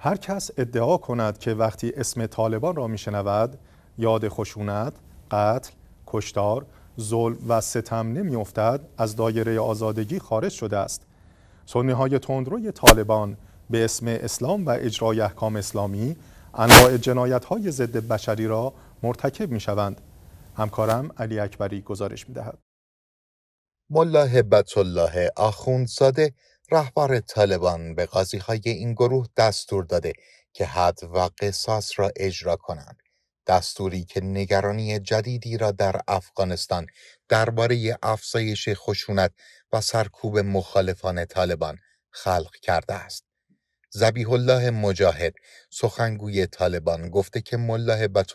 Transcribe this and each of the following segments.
هر کس ادعا کند که وقتی اسم طالبان را میشنود یاد خشونت، قتل، کشتار، ظلم و ستم نمیافتد از دایره آزادگی خارج شده است. سنی های تندروی طالبان به اسم اسلام و اجرای احکام اسلامی انواع جنایت های ضد بشری را مرتکب می شوند. همکارم علی اکبری گزارش می دهد. ملا الله الله آخوندزاده رهبر طالبان به قاضی های این گروه دستور داده که حد و قصاص را اجرا کنند. دستوری که نگرانی جدیدی را در افغانستان درباره افزایش خشونت و سرکوب مخالفان طالبان خلق کرده است. زبیح الله مجاهد سخنگوی طالبان گفته که مله هبت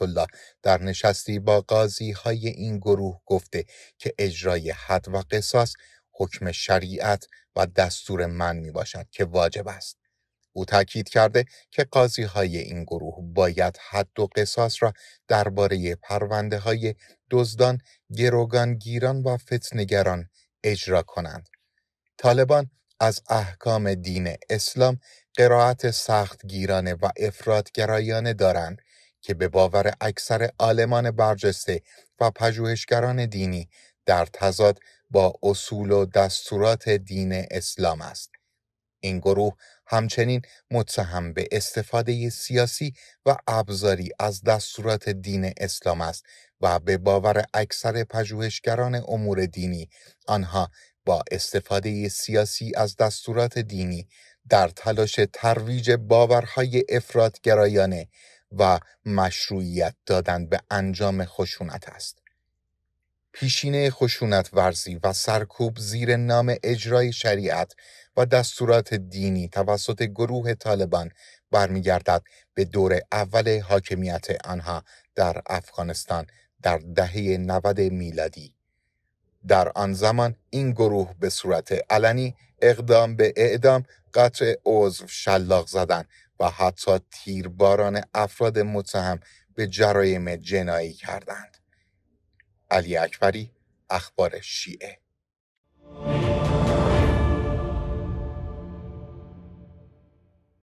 در نشستی با قاضی های این گروه گفته که اجرای حد و قصاص حکم شریعت و دستور من می باشد که واجب است. او تاکید کرده که قاضی های این گروه باید حد و قصاص را درباره پرونده های دزدان، گروگانگیران و فتنگران اجرا کنند. طالبان از احکام دین اسلام قرائت سخت گیرانه و گرایانه دارند که به باور اکثر عالمان برجسته و پژوهشگران دینی در تضاد با اصول و دستورات دین اسلام است. این گروه همچنین متهم به استفاده سیاسی و ابزاری از دستورات دین اسلام است و به باور اکثر پژوهشگران امور دینی آنها با استفاده سیاسی از دستورات دینی در تلاش ترویج باورهای افرادگرایانه و مشروعیت دادن به انجام خشونت است. پیشینه خشونت ورزی و سرکوب زیر نام اجرای شریعت و دستورات دینی توسط گروه طالبان برمیگردد به دور اول حاکمیت آنها در افغانستان در دهه 90 میلادی در آن زمان این گروه به صورت علنی اقدام به اعدام قطع عضو شلاق زدن و حتی تیرباران افراد متهم به جرایم جنایی کردند علی اکبری اخبار شیعه